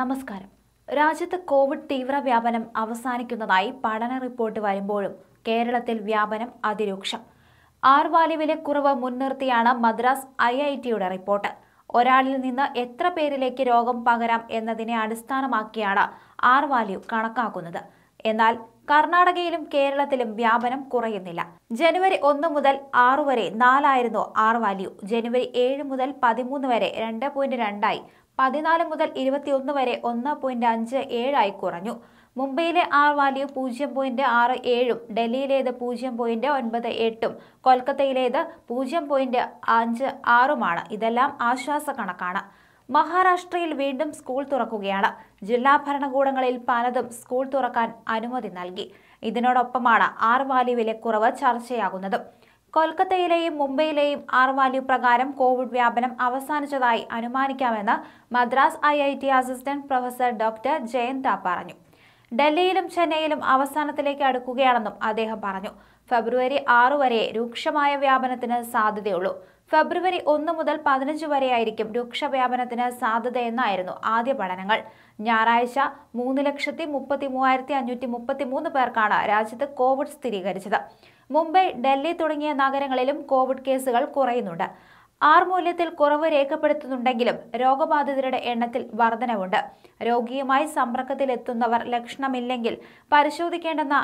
നമസ്കാരം രാജ്യത്ത് കോവിഡ് തീവ്ര വ്യാപനം അവസാനിക്കുന്നതായി പഠന റിപ്പോർട്ട് വരുമ്പോഴും കേരളത്തിൽ വ്യാപനം അതിരൂക്ഷം ആർവാലുവിലെ കുറവ് മുൻനിർത്തിയാണ് മദ്രാസ് ഐ ഐ ടിയുടെ റിപ്പോർട്ട് ഒരാളിൽ നിന്ന് എത്ര പേരിലേക്ക് രോഗം പകരാം എന്നതിനെ അടിസ്ഥാനമാക്കിയാണ് ആർ വാല്യൂ കണക്കാക്കുന്നത് എന്നാൽ കർണാടകയിലും കേരളത്തിലും വ്യാപനം കുറയുന്നില്ല ജനുവരി ഒന്ന് മുതൽ ആറു വരെ നാലായിരുന്നു ആർ വാല്യൂ ജനുവരി ഏഴ് മുതൽ പതിമൂന്ന് വരെ രണ്ട് പോയിന്റ് രണ്ടായി പതിനാല് മുതൽ ഇരുപത്തിയൊന്ന് വരെ ഒന്ന് പോയിന്റ് അഞ്ച് ഏഴായി കുറഞ്ഞു മുംബൈയിലെ ആർ വാല്യൂ പൂജ്യം പോയിന്റ് ആറ് ഏഴും ഡൽഹിയിലേത് പൂജ്യം പോയിന്റ് ഒൻപത് എട്ടും കൊൽക്കത്തയിലേത് പൂജ്യം പോയിന്റ് അഞ്ച് ആറുമാണ് ഇതെല്ലാം ആശ്വാസ കണക്കാണ് മഹാരാഷ്ട്രയിൽ വീണ്ടും സ്കൂൾ തുറക്കുകയാണ് ജില്ലാ ഭരണകൂടങ്ങളിൽ പലതും സ്കൂൾ തുറക്കാൻ അനുമതി നൽകി ഇതിനോടൊപ്പമാണ് ആർ വാല്യുവിലെ കുറവ് ചർച്ചയാകുന്നതും കൊൽക്കത്തയിലെയും മുംബൈയിലെയും ആർ വാല്യൂ പ്രകാരം കോവിഡ് വ്യാപനം അവസാനിച്ചതായി അനുമാനിക്കാമെന്ന് Madras I I T assistant professor doctor Jayanta പറഞ്ഞു ഡൽഹിയിലും ചെന്നൈയിലും അവസാനത്തിലേക്ക് അടുക്കുകയാണെന്നും അദ്ദേഹം പറഞ്ഞു ഫെബ്രുവരി ആറു വരെ രൂക്ഷമായ വ്യാപനത്തിന് സാധ്യതയുള്ളൂ ഫെബ്രുവരി ഒന്ന് മുതൽ പതിനഞ്ച് വരെയായിരിക്കും വൃക്ഷവ്യാപനത്തിന് സാധ്യതയെന്നായിരുന്നു ആദ്യ പഠനങ്ങൾ ഞായറാഴ്ച മൂന്ന് ലക്ഷത്തി മുപ്പത്തി മൂവായിരത്തി അഞ്ഞൂറ്റി മുപ്പത്തി മൂന്ന് പേർക്കാണ് രാജ്യത്ത് കോവിഡ് സ്ഥിരീകരിച്ചത് മുംബൈ ഡൽഹി തുടങ്ങിയ നഗരങ്ങളിലും കോവിഡ് കേസുകൾ കുറയുന്നുണ്ട് ആർ മൂല്യത്തിൽ കുറവ് രേഖപ്പെടുത്തുന്നുണ്ടെങ്കിലും രോഗബാധിതരുടെ എണ്ണത്തിൽ വർധനവുണ്ട് രോഗിയുമായി സമ്പർക്കത്തിലെത്തുന്നവർ ലക്ഷണമില്ലെങ്കിൽ പരിശോധിക്കേണ്ടെന്ന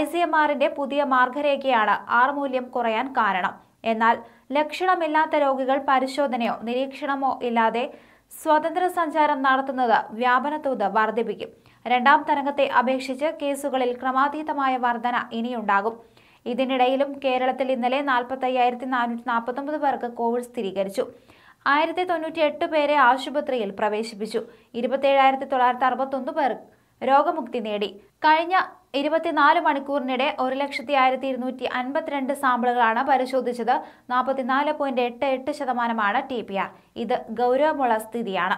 ഐ സി എം ആറിന്റെ പുതിയ മാർഗരേഖയാണ് ആർ മൂല്യം കുറയാൻ കാരണം എന്നാൽ ലക്ഷണമില്ലാത്ത രോഗികൾ പരിശോധനയോ നിരീക്ഷണമോ ഇല്ലാതെ സ്വതന്ത്ര സഞ്ചാരം നടത്തുന്നത് വ്യാപനത്തോത് വർദ്ധിപ്പിക്കും രണ്ടാം തരംഗത്തെ അപേക്ഷിച്ച് കേസുകളിൽ ക്രമാതീതമായ വർധന ഇനിയുണ്ടാകും ഇതിനിടയിലും കേരളത്തിൽ ഇന്നലെ നാൽപ്പത്തയ്യായിരത്തി നാനൂറ്റി നാൽപ്പത്തൊമ്പത് പേർക്ക് കോവിഡ് സ്ഥിരീകരിച്ചു ആയിരത്തി തൊണ്ണൂറ്റി എട്ട് പേരെ ആശുപത്രിയിൽ പ്രവേശിപ്പിച്ചു ഏഴായിരത്തി തൊള്ളായിരത്തി അറുപത്തൊന്ന് പേർ രോഗമുക്തി നേടി കഴിഞ്ഞ ഇരുപത്തിനാല് മണിക്കൂറിനിടെ ഒരു ലക്ഷത്തി ആയിരത്തി ഇരുന്നൂറ്റി അൻപത്തിരണ്ട് സാമ്പിളുകളാണ് പരിശോധിച്ചത് നാൽപ്പത്തിനാല് പോയിന്റ് എട്ട് എട്ട് ശതമാനമാണ് ടി പി ആർ ഇത് ഗൗരവമുള്ള സ്ഥിതിയാണ്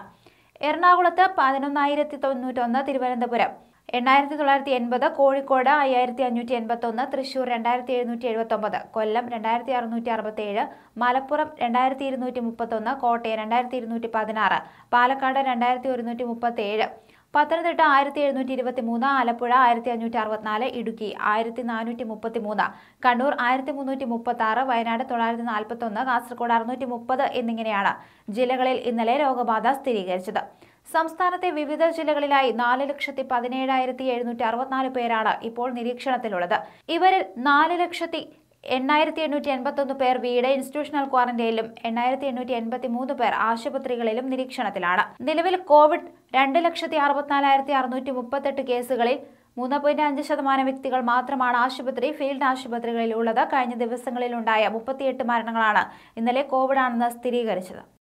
എറണാകുളത്ത് പതിനൊന്നായിരത്തി തൊണ്ണൂറ്റൊന്ന് തിരുവനന്തപുരം എണ്ണായിരത്തി തൊള്ളായിരത്തി എൺപത് കോഴിക്കോട് അയ്യായിരത്തി അഞ്ഞൂറ്റി എൺപത്തൊന്ന് തൃശൂർ രണ്ടായിരത്തി എഴുന്നൂറ്റി എഴുപത്തൊമ്പത് കൊല്ലം രണ്ടായിരത്തി അറുന്നൂറ്റി അറുപത്തേഴ് മലപ്പുറം രണ്ടായിരത്തി ഇരുന്നൂറ്റി മുപ്പത്തൊന്ന് കോട്ടയം രണ്ടായിരത്തി ഇരുന്നൂറ്റി പതിനാറ് പാലക്കാട് രണ്ടായിരത്തി ഒരുന്നൂറ്റി മുപ്പത്തേഴ് പത്തനംതിട്ട ആയിരത്തി എഴുന്നൂറ്റി ഇരുപത്തി മൂന്ന് ആലപ്പുഴ ആയിരത്തി അഞ്ഞൂറ്റി അറുപത്തിനാല് ഇടുക്കി ആയിരത്തി നാനൂറ്റി മുപ്പത്തി മൂന്ന് കണ്ണൂർ ആയിരത്തി മുന്നൂറ്റി മുപ്പത്തി ആറ് വയനാട് തൊള്ളായിരത്തി നാൽപ്പത്തി ഒന്ന് കാസർഗോഡ് അറുന്നൂറ്റി മുപ്പത് എന്നിങ്ങനെയാണ് ജില്ലകളിൽ ഇന്നലെ രോഗബാധ സ്ഥിരീകരിച്ചത് സംസ്ഥാനത്തെ വിവിധ ജില്ലകളിലായി നാല് ലക്ഷത്തി പതിനേഴായിരത്തി എഴുന്നൂറ്റി അറുപത്തിനാല് പേരാണ് ഇപ്പോൾ നിരീക്ഷണത്തിലുള്ളത് ഇവരിൽ നാല് ലക്ഷത്തി എണ്ണായിരത്തി എണ്ണൂറ്റി എൺപത്തൊന്ന് പേർ വീട് ഇൻസ്റ്റിറ്റ്യൂഷണൽ ക്വാറന്റൈനിലും എണ്ണായിരത്തി എണ്ണൂറ്റി എൺപത്തി മൂന്ന് പേർ ആശുപത്രികളിലും നിരീക്ഷണത്തിലാണ് നിലവിൽ കോവിഡ് രണ്ട് ലക്ഷത്തി അറുപത്തിനാലായിരത്തി അറുന്നൂറ്റി മുപ്പത്തെട്ട് കേസുകളിൽ മൂന്ന് പോയിന്റ് അഞ്ച് ശതമാനം വ്യക്തികൾ മാത്രമാണ് ആശുപത്രി ഫീൽഡ് ആശുപത്രികളിൽ ഉള്ളത് കഴിഞ്ഞ ദിവസങ്ങളിലുണ്ടായ മുപ്പത്തിയെട്ട് മരണങ്ങളാണ് ഇന്നലെ കോവിഡാണെന്ന് സ്ഥിരീകരിച്ചത്